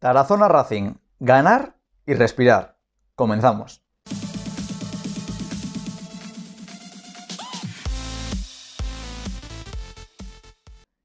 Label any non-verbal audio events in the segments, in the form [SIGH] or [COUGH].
Tarazona Racing, ganar y respirar. Comenzamos.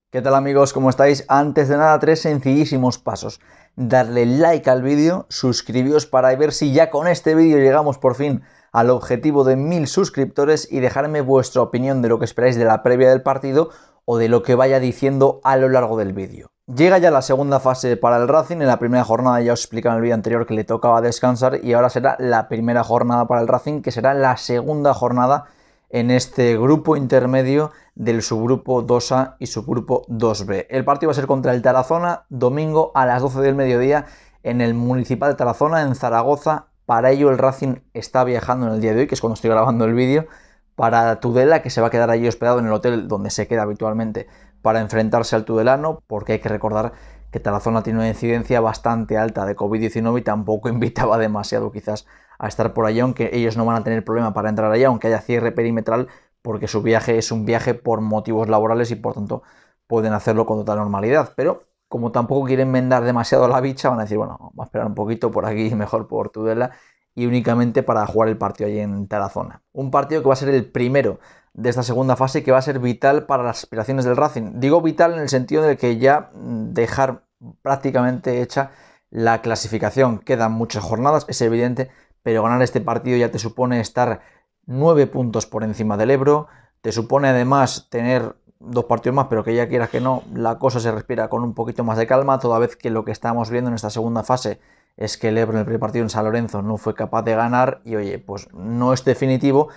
¿Qué tal amigos? ¿Cómo estáis? Antes de nada, tres sencillísimos pasos. Darle like al vídeo, suscribiros para ver si ya con este vídeo llegamos por fin al objetivo de mil suscriptores y dejarme vuestra opinión de lo que esperáis de la previa del partido o de lo que vaya diciendo a lo largo del vídeo. Llega ya la segunda fase para el Racing, en la primera jornada ya os explicaba en el vídeo anterior que le tocaba descansar y ahora será la primera jornada para el Racing, que será la segunda jornada en este grupo intermedio del subgrupo 2A y subgrupo 2B. El partido va a ser contra el Tarazona, domingo a las 12 del mediodía en el Municipal de Tarazona, en Zaragoza. Para ello el Racing está viajando en el día de hoy, que es cuando estoy grabando el vídeo, para Tudela, que se va a quedar allí hospedado en el hotel donde se queda habitualmente para enfrentarse al Tudelano, porque hay que recordar que Tarazona tiene una incidencia bastante alta de COVID-19 y tampoco [LAUGHS] invitaba demasiado quizás a estar por allá, aunque ellos no van a tener problema para entrar allá, aunque haya cierre perimetral, porque su viaje es un viaje por motivos laborales y por tanto pueden hacerlo con total normalidad. Pero como tampoco quieren vendar demasiado la bicha, van a decir, bueno, vamos a esperar un poquito por aquí, [LAUGHS] mejor por Tudela, y únicamente para jugar el partido allí en Tarazona. Un partido que va a ser el primero de esta segunda fase que va a ser vital para las aspiraciones del Racing. Digo vital en el sentido de que ya mm, dejar prácticamente hecha la clasificación. Quedan muchas jornadas, es evidente, pero ganar este partido ya te supone estar nueve puntos por encima del Ebro, te supone además tener dos partidos más, pero que ya quieras que no, la cosa se respira con un poquito más de calma, toda vez que lo que estamos viendo en esta segunda fase es que el Ebro en el primer partido en San Lorenzo no fue capaz de ganar y oye, pues no es definitivo,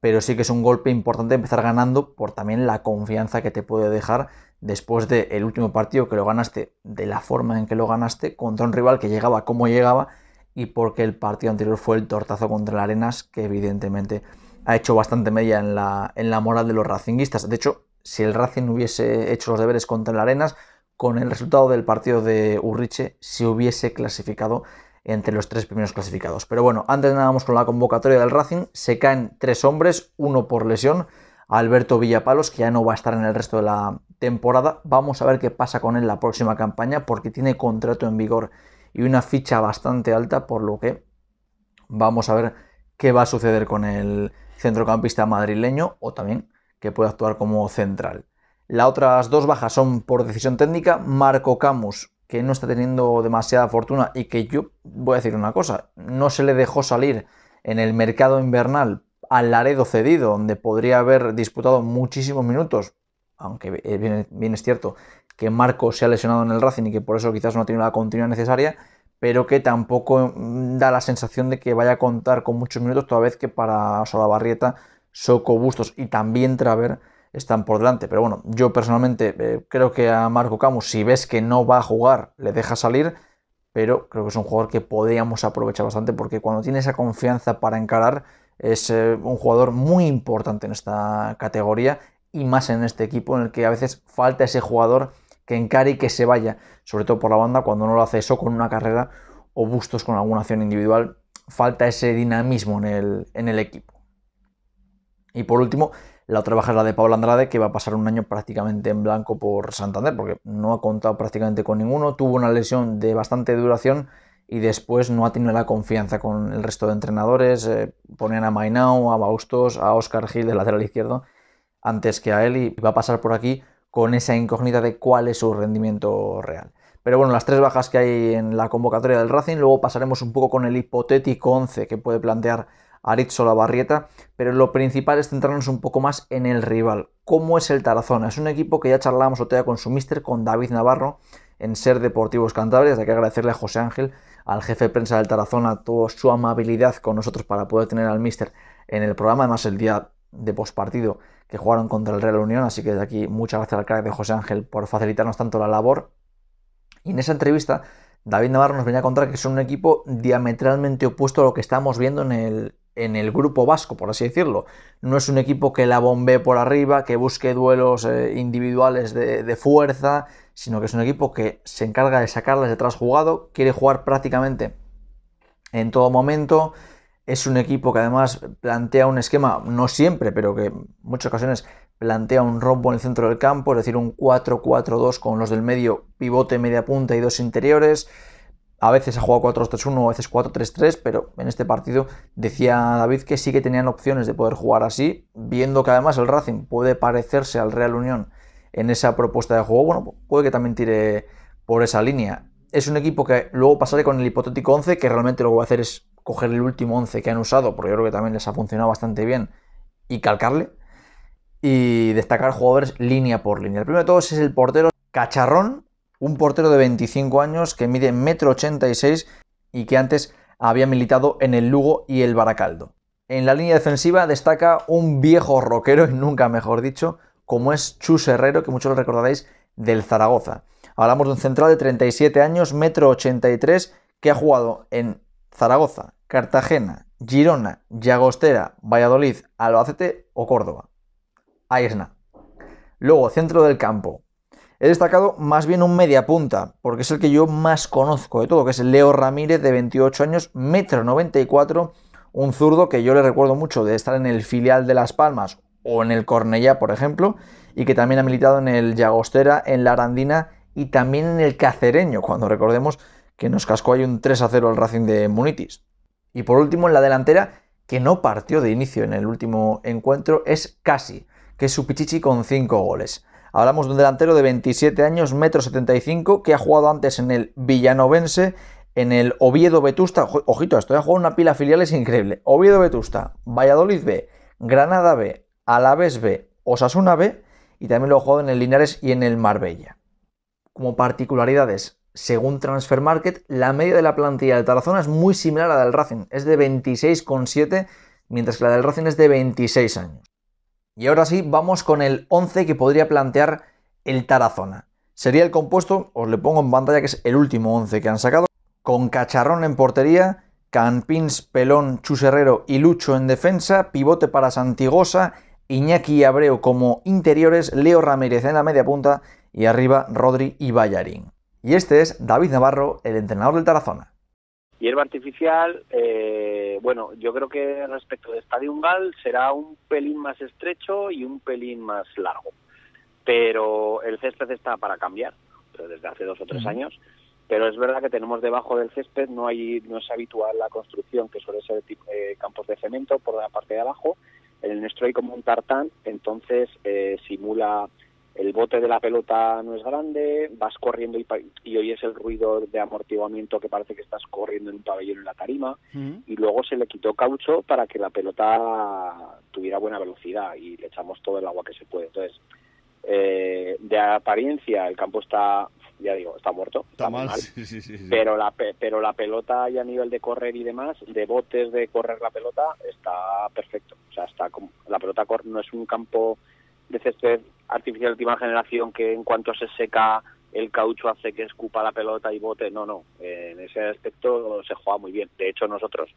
pero sí que es un golpe importante empezar ganando por también la confianza que te puede dejar después del último partido que lo ganaste, de la forma en que lo ganaste, contra un rival que llegaba como llegaba y porque el partido anterior fue el tortazo contra el Arenas, que evidentemente ha hecho bastante media en la, en la moral de los racinguistas. De hecho, si el Racing hubiese hecho los deberes contra el Arenas, con el resultado del partido de Urriche se hubiese clasificado entre los tres primeros clasificados. Pero bueno, antes nada vamos con la convocatoria del Racing. Se caen tres hombres, uno por lesión. Alberto Villapalos, que ya no va a estar en el resto de la temporada. Vamos a ver qué pasa con él la próxima campaña, porque tiene contrato en vigor y una ficha bastante alta, por lo que vamos a ver qué va a suceder con el centrocampista madrileño o también que puede actuar como central. Las otras dos bajas son por decisión técnica. Marco Camus que no está teniendo demasiada fortuna y que yo voy a decir una cosa, no se le dejó salir en el mercado invernal al Laredo cedido, donde podría haber disputado muchísimos minutos, aunque eh, bien, es cierto que Marco se ha lesionado en el Racing y que por eso quizás no ha tenido la continuidad necesaria, pero que tampoco mm, da la sensación de que vaya a contar con muchos minutos, toda vez que para Solabarrieta, Soco Bustos y también Traver están por delante. Pero bueno, yo personalmente eh, creo que a Marco Camus, si ves que no va a jugar, le deja salir. Pero creo que es un jugador que podríamos aprovechar bastante porque cuando tiene esa confianza para encarar, es eh, un jugador muy importante en esta categoría y más en este equipo en el que a veces falta ese jugador que encare y que se vaya, sobre todo por la banda cuando no lo hace eso con una carrera o bustos con alguna acción individual, falta ese dinamismo en el, en el equipo. Y por último, la otra baja es la de Pablo Andrade, que va a pasar un año prácticamente en blanco por Santander, porque no ha contado prácticamente con ninguno, tuvo una lesión de bastante duración y después no ha tenido la confianza con el resto de entrenadores. Eh, ponían a Mainau, a Baustos, a Oscar Gil, de lateral izquierdo, antes que a él y va a pasar por aquí con esa incógnita de cuál es su rendimiento real. Pero bueno, las tres bajas que hay en la convocatoria del Racing, luego pasaremos un poco con el hipotético 11 que puede plantear la Barrieta, pero lo principal es centrarnos un poco más en el rival. ¿Cómo es el Tarazona? Es un equipo que ya charlábamos día con su mister, con David Navarro, en Ser Deportivos Cantabria. Hay que agradecerle a José Ángel, al jefe de prensa del Tarazona, toda su amabilidad con nosotros para poder tener al mister en el programa. Además, el día de pospartido que jugaron contra el Real Unión, así que de aquí muchas gracias al crack de José Ángel por facilitarnos tanto la labor. Y en esa entrevista, David Navarro nos venía a contar que es un equipo diametralmente opuesto a lo que estamos viendo en el, en el grupo vasco, por así decirlo. No es un equipo que la bombee por arriba, que busque duelos eh, individuales de, fuerza, sino que es un equipo que se encarga de sacarlas detrás jugado, quiere jugar prácticamente en todo momento. Es un equipo que además plantea un esquema, no siempre, pero que en muchas ocasiones plantea un rombo en el centro del campo, es decir, un 4-4-2 con los del medio, pivote, media punta y dos interiores. A veces ha jugado 4 3 1 a veces 4-3-3, pero en este partido decía David que sí que tenían opciones de poder jugar así, viendo que además el Racing puede parecerse al Real Unión en esa propuesta de juego, bueno, puede que también tire por esa línea. Es un equipo que luego pasaré con el hipotético 11, que realmente lo que voy a hacer es coger el último 11 que han usado, porque yo creo que también les ha funcionado bastante bien, y calcarle. Y destacar jugadores línea por línea. El primero de todos es el portero Cacharrón, un portero de 25 años que mide 1,86 m y que antes había militado en el Lugo y el Baracaldo. En la línea defensiva destaca un viejo roquero, y nunca mejor dicho, como es Chus Herrero, que muchos recordaréis del Zaragoza. Hablamos de un central de 37 años, 1,83m, que ha jugado en Zaragoza, Cartagena, Girona, Llagostera, Valladolid, Albacete o Córdoba. Ahí nada. Luego, centro del campo, He destacado más bien un media punta, porque es el que yo más conozco de todo, que es Leo Ramírez, de 28 años, metro 94, un zurdo que yo le recuerdo mucho de estar en el filial de Las Palmas o en el Cornellá, por ejemplo, y que también ha militado en el Llagostera, en la Arandina y también en el Cacereño, cuando recordemos que nos cascó ahí un 3 0 al Racing de Munitis. Y por último, en la delantera, que no partió de inicio en el último encuentro, es Casi, que es su pichichi con 5 goles. Hablamos de un delantero de 27 años, metro 75, que ha jugado antes en el Villanovense, en el Oviedo Vetusta. Ojito, esto, ha jugado una pila filial, es increíble. Oviedo Vetusta, Valladolid B, Granada B, Alaves B, Osasuna B y también lo ha jugado en el Linares y en el Marbella. Como particularidades, según Transfer Market, la media de la plantilla del Tarazona es muy similar a la del Racing, es de 26,7, mientras que la del Racing es de 26 años. Y ahora sí, vamos con el 11 que podría plantear el Tarazona. Sería el compuesto, os le pongo en pantalla que es el último 11 que han sacado, con Cacharrón en portería, Campins, Pelón, Chuserrero y Lucho en defensa, pivote para Santigosa, Iñaki y Abreu como interiores, Leo Ramírez en la media punta y arriba Rodri y Bayarín. Y este es David Navarro, el entrenador del Tarazona. Hierba artificial, eh, bueno, yo creo que respecto de estadio gal, será un pelín más estrecho y un pelín más largo, pero el césped está para cambiar, desde hace dos o tres años, pero es verdad que tenemos debajo del césped, no hay no es habitual la construcción que suele ser eh, campos de cemento por la parte de abajo, en el nuestro hay como un tartán, entonces eh, simula el bote de la pelota no es grande, vas corriendo y, y, oyes el ruido de amortiguamiento que parece que estás corriendo en un pabellón en la tarima, y luego se le quitó caucho para que la pelota tuviera buena velocidad y le echamos todo el agua que se puede. Entonces, eh, de apariencia el campo está, ya digo, está muerto, está, mal, [LAUGHS] Pero, la, pero la pelota y a nivel de correr y demás, de botes de correr la pelota, está perfecto. O sea, está la pelota no es un campo de césped artificial de última generación que en cuanto se seca el caucho hace que escupa la pelota y bote. No, no. Eh, en ese aspecto se juega muy bien. De hecho, nosotros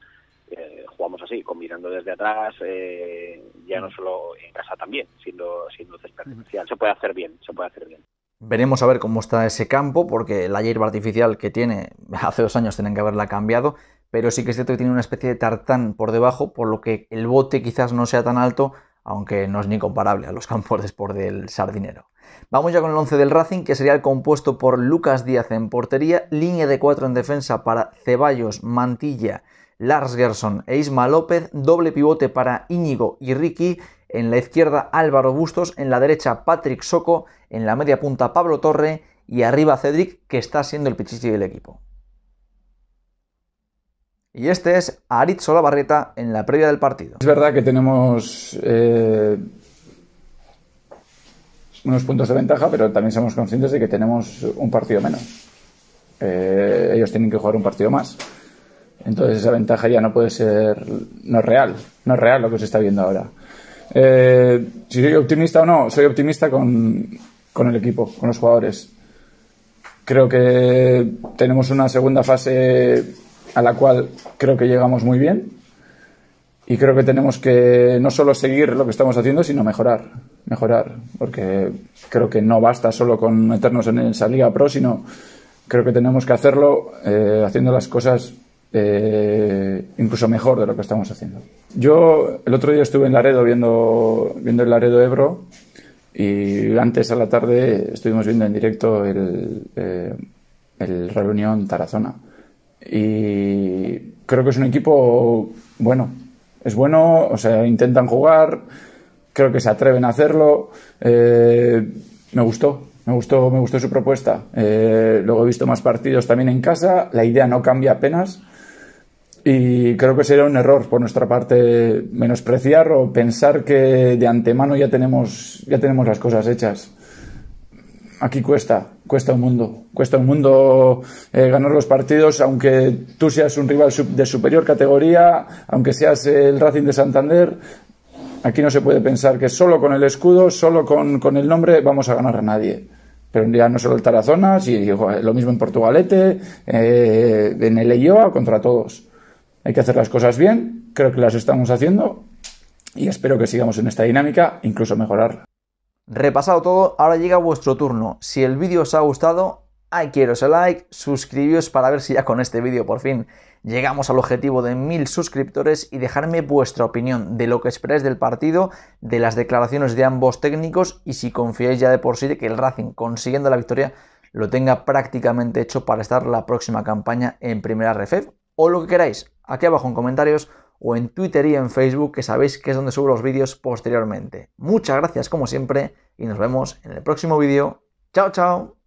eh, jugamos así, combinando desde atrás, eh, ya no mm. solo en casa también, siendo, siendo césped artificial. Se puede hacer bien, se puede hacer bien. Veremos a ver cómo está ese campo, porque la hierba artificial que tiene, [LAUGHS] hace dos años tienen que haberla cambiado, pero sí que es cierto que tiene una especie de tartán por debajo, por lo que el bote quizás no sea tan alto, aunque no es ni comparable a los campos de Sport del Sardinero. Vamos ya con el 11 del Racing, que sería el compuesto por Lucas Díaz en portería, línea de 4 en defensa para Ceballos, Mantilla, Lars Gerson e Isma López, doble pivote para Íñigo y Ricky, en la izquierda Álvaro Bustos, en la derecha Patrick Soco, en la media punta Pablo Torre y arriba Cedric, que está siendo el pichichi del equipo. Y este es Aritzola Solabarrieta en la previa del partido. Es verdad que tenemos eh, unos puntos de ventaja, pero también somos conscientes de que tenemos un partido menos. Eh, ellos tienen que jugar un partido más. Entonces esa ventaja ya no puede ser, no es real, no es real lo que se está viendo ahora. Eh, si soy optimista o no, soy optimista con, con el equipo, con los jugadores. Creo que tenemos una segunda fase a la cual creo que llegamos muy bien y creo que tenemos que no solo seguir lo que estamos haciendo, sino mejorar, mejorar, porque creo que no basta solo con meternos en esa Liga Pro, sino creo que tenemos que hacerlo eh, haciendo las cosas eh, incluso mejor de lo que estamos haciendo. Yo el otro día estuve en Laredo viendo, viendo el Laredo Ebro y antes a la tarde estuvimos viendo en directo el, eh, el Reunión Tarazona. Y creo que es un equipo bueno. Es bueno, o sea, intentan jugar, creo que se atreven a hacerlo. Eh, me gustó, me gustó, me gustó su propuesta. Eh, luego he visto más partidos también en casa. La idea no cambia apenas. Y creo que sería un error por nuestra parte menospreciar o pensar que de antemano ya tenemos, ya tenemos las cosas hechas aquí cuesta, cuesta un mundo. Cuesta un mundo eh, ganar los partidos, aunque tú seas un rival de superior categoría, aunque seas el Racing de Santander. Aquí no se puede pensar que solo con el escudo, solo con, el nombre, vamos a ganar a nadie. Pero día no solo el Tarazona, sí, lo mismo en Portugalete, eh, en el Eioa, contra todos. Hay que hacer las cosas bien, creo que las estamos haciendo y espero que sigamos en esta dinámica, incluso mejorarla. Repasado todo, ahora llega vuestro turno. Si el vídeo os ha gustado, ay quiero ese like, suscribíos para ver si ya con este vídeo por fin llegamos al objetivo de mil suscriptores y dejarme vuestra opinión de lo que esperáis del partido, de las declaraciones de ambos técnicos y si confiáis ya de por sí de que el Racing consiguiendo la victoria lo tenga prácticamente hecho para estar la próxima campaña en primera RFEF o lo que queráis. Aquí abajo en comentarios o en Twitter y en Facebook, que sabéis que es donde subo los vídeos posteriormente. Muchas gracias como siempre y nos vemos en el próximo vídeo. Chao, chao.